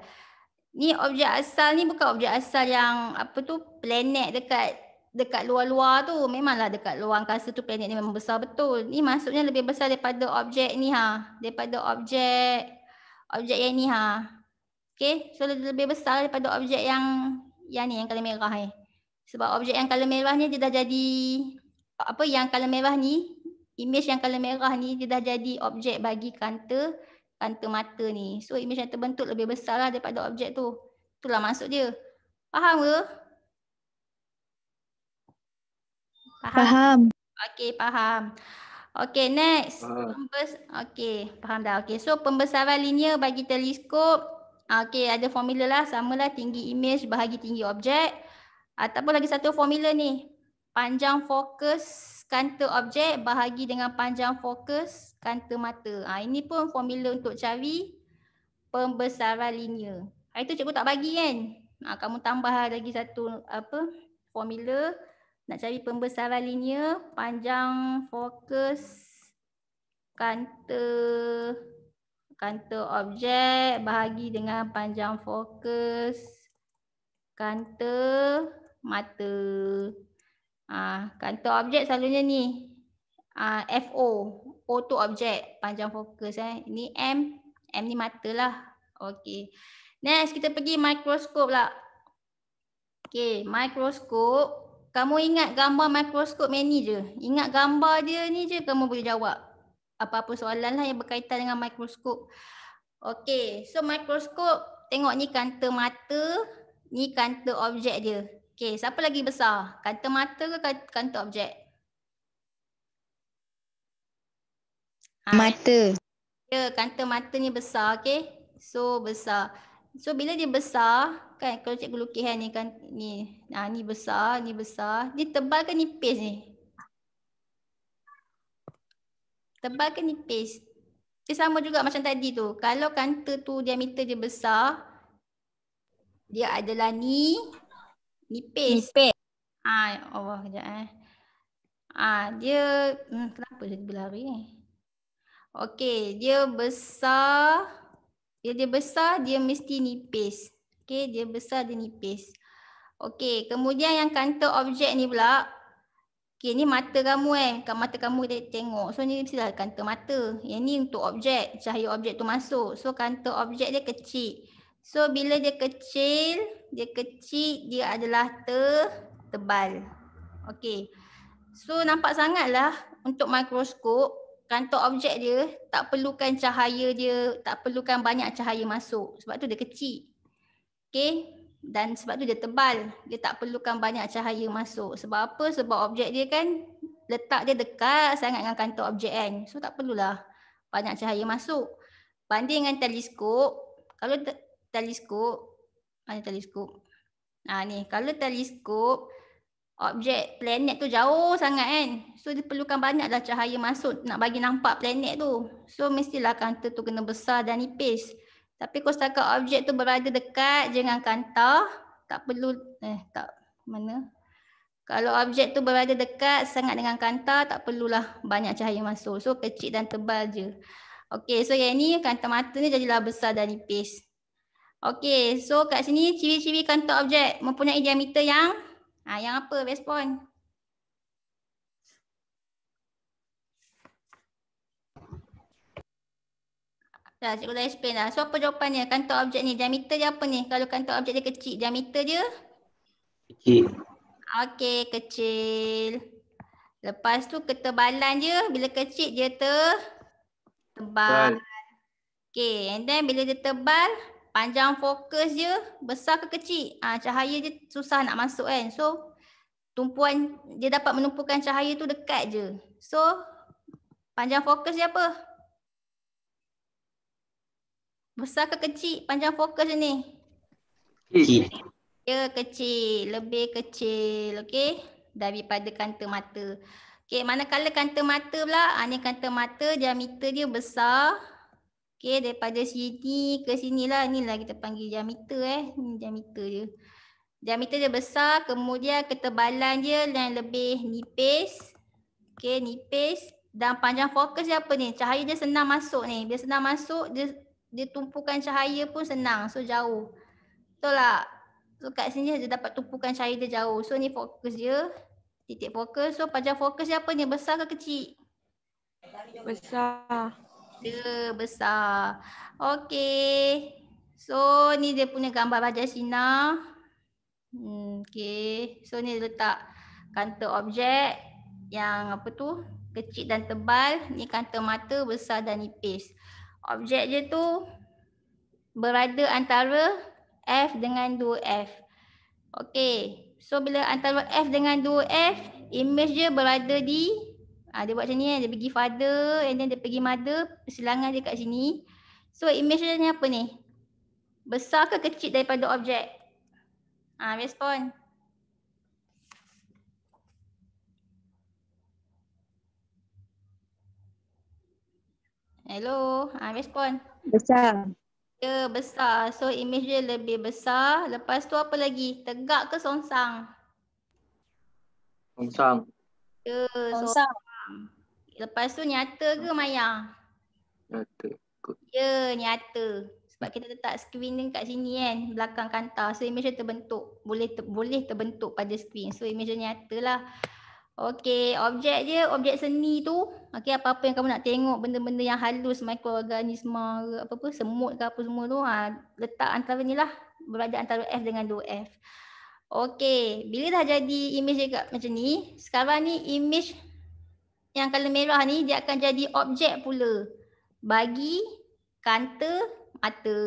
Ni objek asal ni bukan objek asal yang apa tu planet dekat dekat luar-luar tu. Memanglah dekat luar angkasa tu planet ni memang besar betul. Ni maksudnya lebih besar daripada objek ni ha. Daripada objek objek yang ni ha. Okey, so lebih besar daripada objek yang yang ni yang kalau merah ni. Eh. Sebab objek yang color merah ni dia dah jadi apa yang color merah ni, image yang color merah ni dia dah jadi objek bagi kanta kanta mata ni. So image yang terbentuk lebih besarlah daripada objek tu. Itulah maksud dia. Faham ke? Faham. faham. Okey, faham. Okey, next. Faham. Okey, faham dah. Okay so pembesaran linear bagi teleskop Okay ada formula lah. sama lah tinggi image bahagi tinggi objek. Ataupun lagi satu formula ni. Panjang fokus kanta objek bahagi dengan panjang fokus kanta mata. Ha, ini pun formula untuk cari pembesaran linear. Hari tu cikgu tak bagi kan? Ha, kamu tambah lagi satu apa formula. Nak cari pembesaran linear, panjang fokus kanta kanta objek bahagi dengan panjang fokus kanta mata ah kantor objek selalunya ni ah FO O tu objek panjang fokus eh ni M M ni mata lah Okay, next kita pergi mikroskop lah Okay, mikroskop kamu ingat gambar mikroskop mini je ingat gambar dia ni je kamu boleh jawab apa-apa soalan lah yang berkaitan dengan mikroskop Okay, so mikroskop tengok ni kanta mata ni kanta objek dia Okay, siapa lagi besar? Kata mata ke kantor objek? Ha, mata. Ya, yeah, kata mata ni besar. Okay, so besar. So bila dia besar, kan kalau cikgu lukis kan ni kan ni. Nah, ha, ni besar, ni besar. Dia tebal ke nipis ni? Tebal ke nipis? Dia sama juga macam tadi tu. Kalau kanta tu diameter dia besar, dia adalah ni Nipis. Nipis. Ha, ya Allah kejap eh. Ha, dia hmm, kenapa dia berlari ni? Eh? Okey, dia besar. Dia dia besar, dia mesti nipis. Okey, dia besar dia nipis. Okey, kemudian yang kanta objek ni pula. Okey, ni mata kamu eh. Kan mata kamu dia tengok. So ni mestilah kanta mata. Yang ni untuk objek, cahaya objek tu masuk. So kanta objek dia kecil. So bila dia kecil, dia kecil, dia adalah te tebal. Okay. So nampak sangatlah untuk mikroskop, kantor objek dia tak perlukan cahaya dia, tak perlukan banyak cahaya masuk. Sebab tu dia kecil. Okay. Dan sebab tu dia tebal. Dia tak perlukan banyak cahaya masuk. Sebab apa? Sebab objek dia kan letak dia dekat sangat dengan kantor objek kan. So tak perlulah banyak cahaya masuk. Banding dengan teleskop, kalau teleskop mana teleskop ah ni kalau teleskop objek planet tu jauh sangat kan so dia perlukan banyaklah cahaya masuk nak bagi nampak planet tu so mestilah kanta tu kena besar dan nipis tapi kalau setakat objek tu berada dekat dengan kanta tak perlu eh tak mana kalau objek tu berada dekat sangat dengan kanta tak perlulah banyak cahaya masuk so kecil dan tebal je Okey, so yang ni kanta mata ni jadilah besar dan nipis Okay, so kat sini ciri-ciri kantor objek mempunyai diameter yang ha, yang apa Respon. point? Dah, cikgu dah explain lah. So apa jawapannya kantor objek ni? Diameter dia apa ni? Kalau kantor objek dia kecil, diameter dia? Kecil. Okay, kecil. Lepas tu ketebalan dia, bila kecil dia ter tebal. tebal. Okay, and then bila dia tebal, panjang fokus je besar ke kecil ha, cahaya je susah nak masuk kan so tumpuan dia dapat menumpukan cahaya tu dekat je so panjang fokus dia apa besar ke kecil panjang fokus ni kecil ya kecil lebih kecil okey daripada kanta mata okey manakala kanta mata pula ha, ni kanta mata diameter dia besar Okay, daripada sini ke sini lah. Ni lah kita panggil diameter eh. Ni diameter dia. Diameter dia besar. Kemudian ketebalan dia yang lebih nipis. Okay, nipis. Dan panjang fokus dia apa ni? Cahaya dia senang masuk ni. Bila senang masuk, dia, dia tumpukan cahaya pun senang. So, jauh. Betul lah. So, kat sini dia dapat tumpukan cahaya dia jauh. So, ni fokus dia. Titik fokus. So, panjang fokus dia apa ni? Besar ke kecil? Besar. Dia besar. Okey. So ni dia punya gambar bajak Sina. Hmm, okay. So ni letak kanta objek yang apa tu kecil dan tebal. Ni kanta mata besar dan nipis. Objek je tu berada antara F dengan 2F. Okay. So bila antara F dengan 2F, image dia berada di Ha, dia buat macam ni kan, dia pergi father and then dia pergi mother, persilangan dia kat sini. So image dia ni apa ni? Besar ke kecil daripada objek? Ha, respon. Hello, ha, respon. Besar. Dia besar. So image dia lebih besar. Lepas tu apa lagi? Tegak ke songsang? Songsang. Ya, songsang. Lepas tu nyata ke Maya? Nyata. Good. Ya, nyata. Sebab kita letak screen ni kat sini kan, belakang kantar. So image terbentuk. Boleh ter, boleh terbentuk pada screen. So image nyata lah. Okay, objek je, objek seni tu. Okay, apa-apa yang kamu nak tengok, benda-benda yang halus, mikroorganisma ke apa apa semut ke apa semua tu. Ha, letak antara ni lah. Berada antara F dengan 2F. Okay, bila dah jadi image dekat macam ni, sekarang ni image yang kalau merah ni dia akan jadi objek pula bagi kanta mata.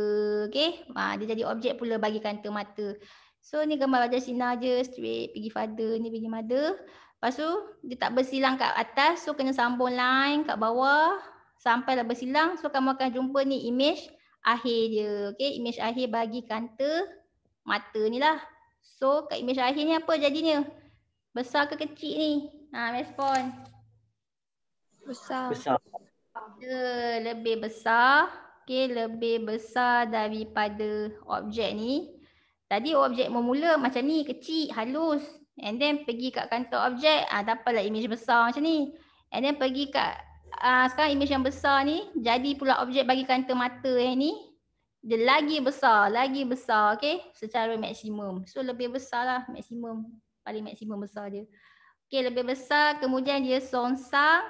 Okay. Ha, dia jadi objek pula bagi kanta mata. So ni gambar Raja Sina je straight pergi father ni pergi mother. Lepas tu dia tak bersilang kat atas so kena sambung line kat bawah sampai dah bersilang so kamu akan jumpa ni image akhir dia. Okay. Image akhir bagi kanta mata ni lah. So kat image akhir ni apa jadinya? Besar ke kecil ni? Ha, respon. respond besar. besar. Dia lebih besar. Okay, lebih besar daripada objek ni. Tadi objek memula macam ni, kecil, halus. And then pergi kat kantor objek, ah, dapatlah imej besar macam ni. And then pergi kat ah, sekarang imej yang besar ni, jadi pula objek bagi kantor mata yang ni. Dia lagi besar, lagi besar okay. Secara maksimum. So lebih besar lah maksimum. Paling maksimum besar dia. Okay lebih besar kemudian dia sonsang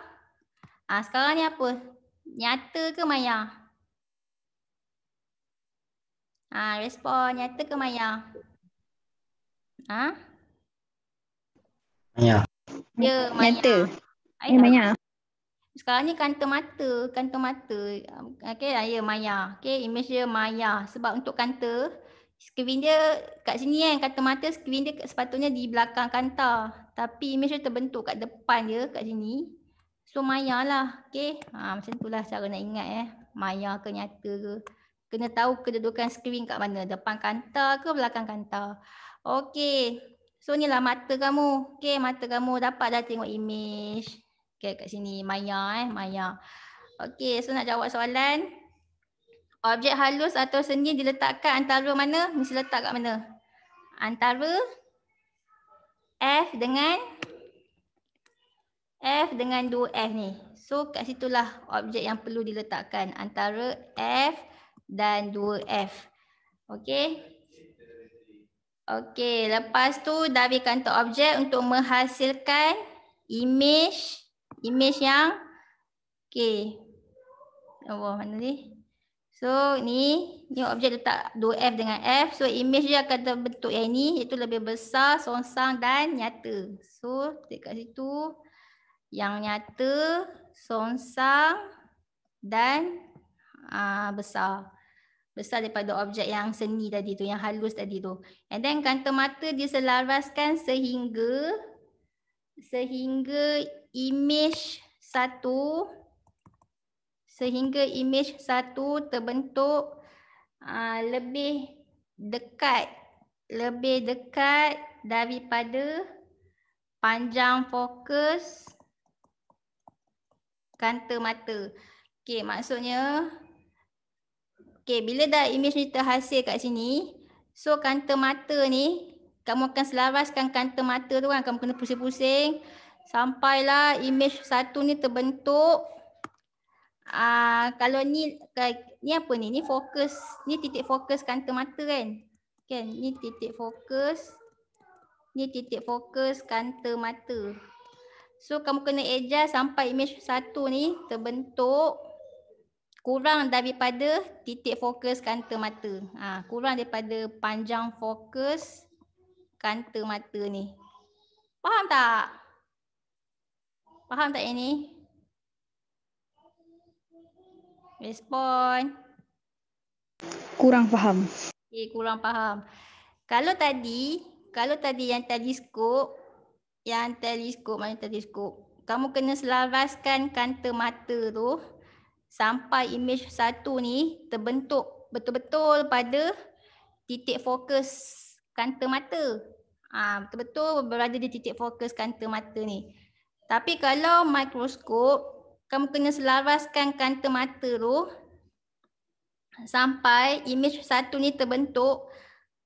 Ha, sekarang ni apa? Nyata ke maya? Ha, respon nyata ke maya? Ha? Maya. Ya, maya. Nyata. Ay, eh, maya. Sekarang ni kanta mata, kanta mata. Okey, lah, ya yeah, maya. Okey, image dia maya. Sebab untuk kanta, skrin dia kat sini kan, kanta mata skrin dia sepatutnya di belakang kanta. Tapi image dia terbentuk kat depan dia kat sini. So maya lah. Okay. Ha, macam itulah cara nak ingat eh. Maya ke nyata ke. Kena tahu kedudukan skrin kat mana. Depan kanta ke belakang kanta. Okay. So ni lah mata kamu. Okay mata kamu dapat dah tengok image. Okay kat sini maya eh. Maya. Okay so nak jawab soalan. Objek halus atau seni diletakkan antara mana? Mesti letak kat mana? Antara F dengan F dengan 2F ni. So kat situlah objek yang perlu diletakkan antara F dan 2F. Okey. Okey, lepas tu Davi kantor objek untuk menghasilkan image image yang okey. Oh, mana ni? So ni ni objek letak 2F dengan F. So image dia akan terbentuk yang ni iaitu lebih besar, sonsang dan nyata. So dekat situ yang nyata, sonsang dan uh, besar. Besar daripada objek yang seni tadi tu, yang halus tadi tu. And then kanta mata diselaraskan sehingga sehingga imej satu sehingga imej satu terbentuk uh, lebih dekat lebih dekat daripada panjang fokus kanta mata. Okey, maksudnya okey, bila dah imej ni terhasil kat sini, so kanta mata ni kamu akan selaraskan kanta mata tu kan, kamu kena pusing-pusing sampailah imej satu ni terbentuk. Ah, kalau ni ni apa ni? Ni fokus, ni titik fokus kanta mata kan? Kan? Ni titik fokus. Ni titik fokus kanta mata. So kamu kena adjust sampai image satu ni terbentuk kurang daripada titik fokus kanta mata. Ha, kurang daripada panjang fokus kanta mata ni. Faham tak? Faham tak ini? Respon. Kurang faham. Okay, eh, kurang faham. Kalau tadi, kalau tadi yang tadi scope, yang teleskop macam teleskop kamu kena selaraskan kanta mata tu sampai imej satu ni terbentuk betul-betul pada titik fokus kanta mata. Ah ha, betul-betul berada di titik fokus kanta mata ni. Tapi kalau mikroskop, kamu kena selaraskan kanta mata tu sampai imej satu ni terbentuk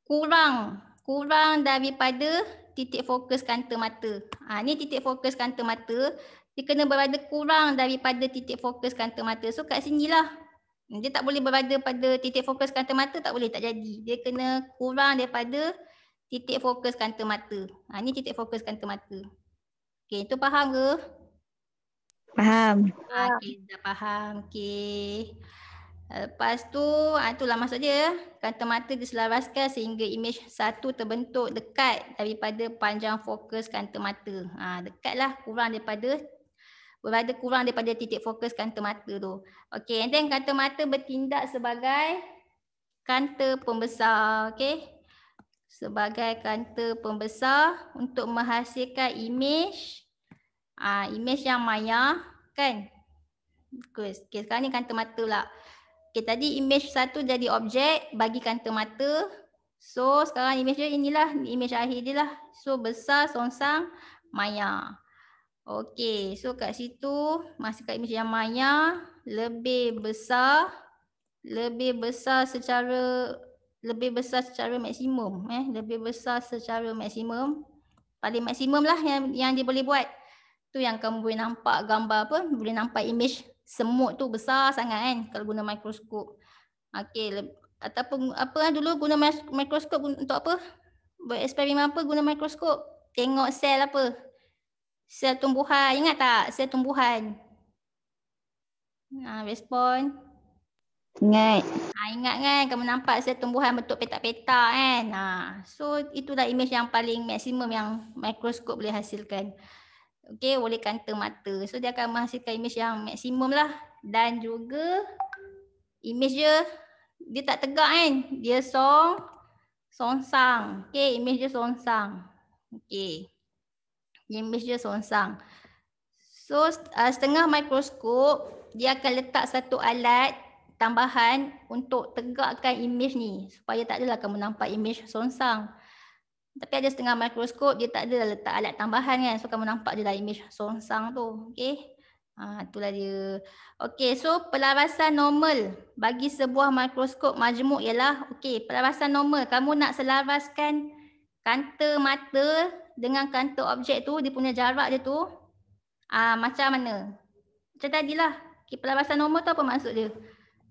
kurang kurang daripada titik fokus kanta mata. Ha, ni titik fokus kanta mata. Dia kena berada kurang daripada titik fokus kanta mata. So kat sini lah. Dia tak boleh berada pada titik fokus kanta mata. Tak boleh, tak jadi. Dia kena kurang daripada titik fokus kanta mata. Ha, ni titik fokus kanta mata. Okay, tu faham ke? Faham. Ah, okay, dah faham. Okay. Lepas tu, ah, itulah maksud dia. Kata mata diselaraskan sehingga imej satu terbentuk dekat daripada panjang fokus kanta mata. Ha, dekatlah kurang daripada berada kurang daripada titik fokus kanta mata tu. Okay, and then kanta mata bertindak sebagai kanta pembesar. Okay. Sebagai kanta pembesar untuk menghasilkan imej. Ha, imej yang maya. Kan? Okay, sekarang ni kanta mata pula. Okay, tadi image satu jadi objek bagi kanta mata. So sekarang image dia inilah, image akhir dia lah. So besar, songsang, maya. Okay, so kat situ, masih kat image yang maya, lebih besar, lebih besar secara, lebih besar secara maksimum. Eh? Lebih besar secara maksimum. Paling maksimum lah yang, yang dia boleh buat. Tu yang kamu boleh nampak gambar apa, boleh nampak image semut tu besar sangat kan kalau guna mikroskop. Okey ataupun apa lah dulu guna mikroskop untuk apa? Buat eksperimen apa guna mikroskop? Tengok sel apa? Sel tumbuhan. Ingat tak sel tumbuhan? Ha respon. Ingat. Ha ingat kan kamu nampak sel tumbuhan bentuk petak-petak kan? Ha so itulah image yang paling maksimum yang mikroskop boleh hasilkan okey oleh kanta mata. So dia akan menghasilkan image yang maksimum lah dan juga image dia dia tak tegak kan. Dia song songsang. Okey, image dia songsang. Okey. Image dia songsang. So ah, setengah mikroskop dia akan letak satu alat tambahan untuk tegakkan image ni supaya tak adalah kamu nampak image songsang tapi ada setengah mikroskop dia tak ada letak alat tambahan kan so kamu nampak je lah image songsang tu okay? ha itulah dia Okay, so pelarasan normal bagi sebuah mikroskop majmuk ialah okay, pelarasan normal kamu nak selaraskan kanta mata dengan kanta objek tu dia punya jarak dia tu ah macam mana macam tadilah okay, pelarasan normal tu apa maksud dia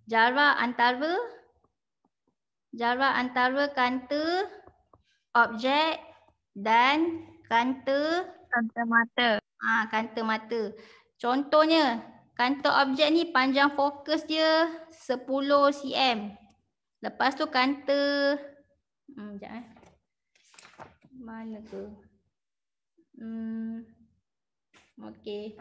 jarak antara jarak antara kanta objek dan kanta kanta mata. Ah ha, kanta mata. Contohnya kanta objek ni panjang fokus dia 10 cm. Lepas tu kanta hmm jap eh. Mana tu? Hmm. Okey.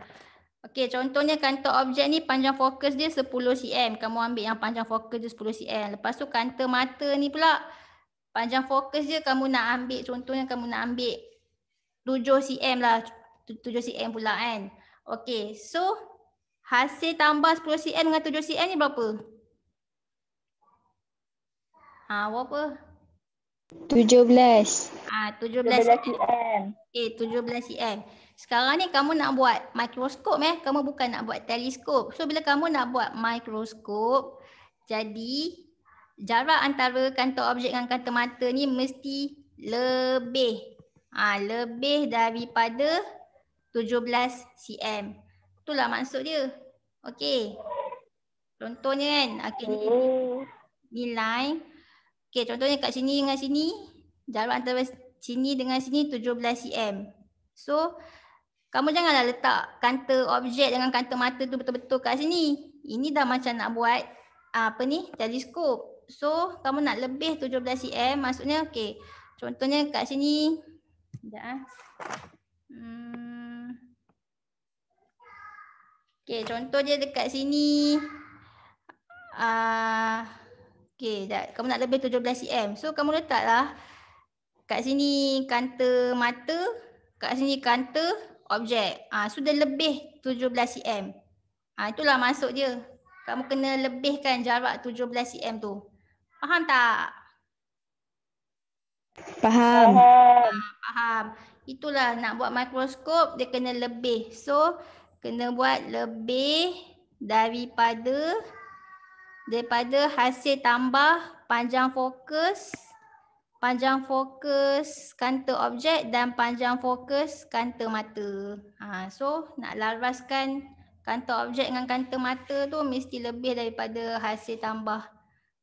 Okey, contohnya kanta objek ni panjang fokus dia 10 cm. Kamu ambil yang panjang fokus dia 10 cm. Lepas tu kanta mata ni pula panjang fokus je kamu nak ambil contohnya kamu nak ambil 7 cm lah 7 cm pula kan okey so hasil tambah 10 cm dengan 7 cm ni berapa ha berapa 17 ha 17 cm okey 17 cm sekarang ni kamu nak buat mikroskop eh kamu bukan nak buat teleskop so bila kamu nak buat mikroskop jadi jarak antara kantor objek dengan kantor mata ni mesti lebih ha, lebih daripada 17 cm. Itulah maksud dia. Okey. Contohnya kan, okey ni, ni Okey, contohnya kat sini dengan sini, jarak antara sini dengan sini 17 cm. So, kamu janganlah letak kantor objek dengan kantor mata tu betul-betul kat sini. Ini dah macam nak buat apa ni? Teleskop. So kamu nak lebih 17 cm maksudnya okey. Contohnya kat sini. Sekejap ah. Hmm. Okey, contoh dia dekat sini. Ah uh, Okay, dah. kamu nak lebih 17 cm. So kamu letaklah kat sini kanta mata, kat sini kanta objek. Ah, ha, sudah lebih 17 cm. Ah, ha, itulah masuk dia. Kamu kena lebihkan jarak 17 cm tu. Paham tak? Faham. Faham. Itulah nak buat mikroskop dia kena lebih. So kena buat lebih daripada daripada hasil tambah panjang fokus panjang fokus kanta objek dan panjang fokus kanta mata. Ha, so nak laraskan kanta objek dengan kanta mata tu mesti lebih daripada hasil tambah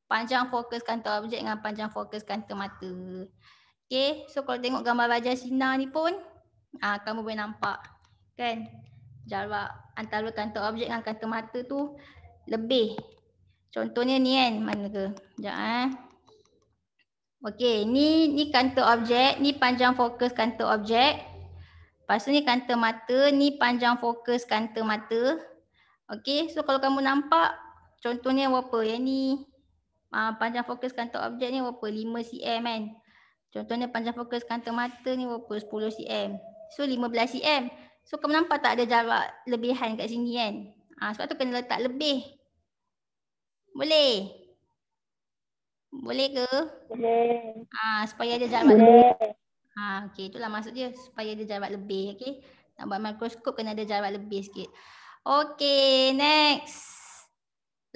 panjang fokus kantor objek dengan panjang fokus kantor mata. Okay, so kalau tengok gambar bajar sinar ni pun, ah kamu boleh nampak kan jarak antara kantor objek dengan kantor mata tu lebih. Contohnya ni kan, mana ke? Sekejap eh. Okay, ni, ni kantor objek, ni panjang fokus kantor objek. Lepas tu ni kantor mata, ni panjang fokus kantor mata. Okay, so kalau kamu nampak contohnya apa? Yang ni uh, panjang fokus kantor objek ni berapa? 5 cm kan. Contohnya panjang fokus kantor mata ni berapa? 10 cm. So 15 cm. So kamu nampak tak ada jarak lebihan kat sini kan? Uh, sebab tu kena letak lebih. Boleh? Boleh ke? Boleh. Ah, uh, supaya ada jarak Boleh. lebih. Ah, ha, okay. Itulah maksud dia. Supaya ada jarak lebih. Okay. Nak buat mikroskop kena ada jarak lebih sikit. Okay. Next.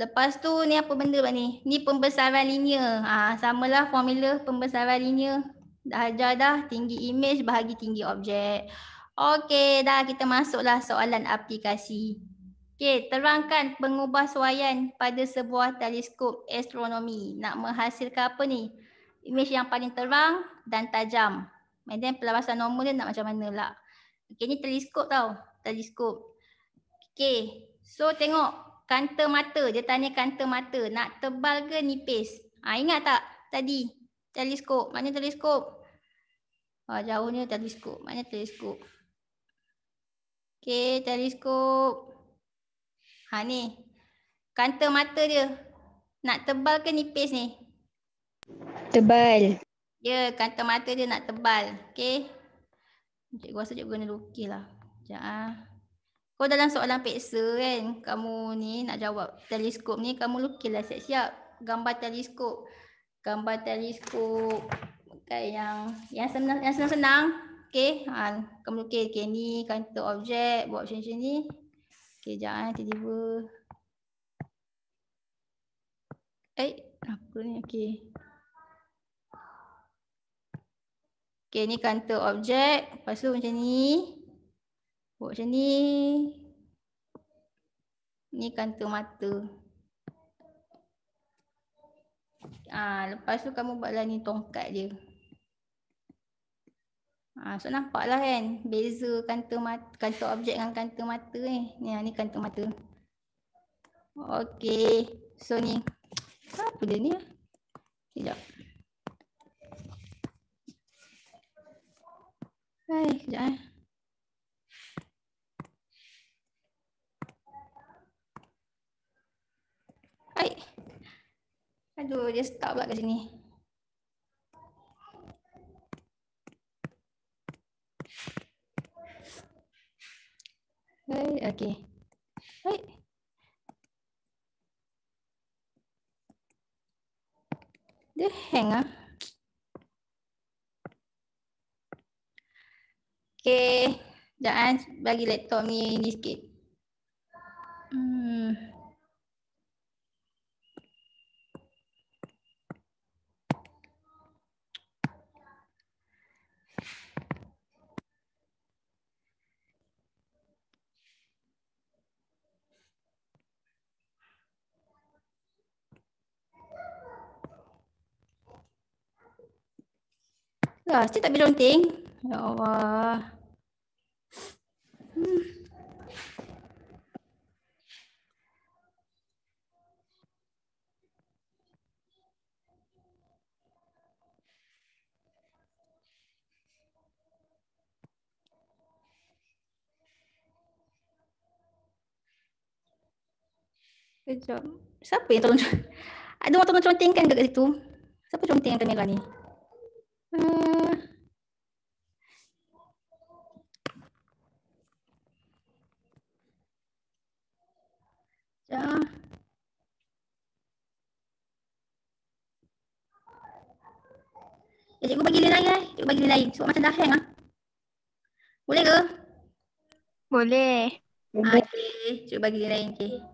Lepas tu ni apa benda buat ni? Ni pembesaran linear. Ha, lah formula pembesaran linear. Dah ajar dah tinggi imej bahagi tinggi objek. Okey dah kita masuklah soalan aplikasi. Okey terangkan pengubah suaian pada sebuah teleskop astronomi. Nak menghasilkan apa ni? Imej yang paling terang dan tajam. And then pelabasan normal dia nak macam mana lah. Okey ni teleskop tau. Teleskop. Okey. So tengok Kanta mata, dia tanya kanta mata. Nak tebal ke nipis? Ha, ingat tak tadi? Teleskop, mana teleskop? Ha, jauhnya teleskop, mana teleskop? Okay, teleskop. Ha ni, kanta mata dia. Nak tebal ke nipis ni? Tebal. Ya, yeah, kanta mata dia nak tebal. Okay. Cikgu rasa cikgu kena lukis lah. Sekejap ah. Kau dalam soalan peksa kan, kamu ni nak jawab teleskop ni, kamu lukislah siap-siap gambar teleskop. Gambar teleskop kayak yang yang senang yang senang okay? ha, kamu lukis okay, ni counter objek buat macam sini. Okey, jangan eh, tiba-tiba. Eh, apa ni? Okay. Okey, ni counter objek. Lepas tu macam ni. Buat macam ni. Ni kantor mata. Ah, lepas tu kamu buatlah ni tongkat dia. Ah, so nampaklah kan beza kantor mata, kantor objek dengan kantor mata ni. Eh. Ni ah, ni kantor mata. Okey. So ni apa dia ni? Ah? Sekejap. Hai, sekejap eh. Baik. Aduh, dia stop pula kat sini. Baik, okey. Baik. Dia hang ah. Okey, jangan bagi laptop ni ni sikit. Hmm. Ya, still tak boleh ronting. Ya Allah. Sekejap. Siapa yang tolong [LAUGHS] Ada orang tolong contingkan dekat situ? Siapa conting yang kamera ni? Eh. Ya. Eh, cikgu bagi dia lain eh. Cikgu bagi dia lain. Sebab macam dah hang ah. Boleh ke? Boleh. Ah, okey, cikgu bagi dia lain. Okey.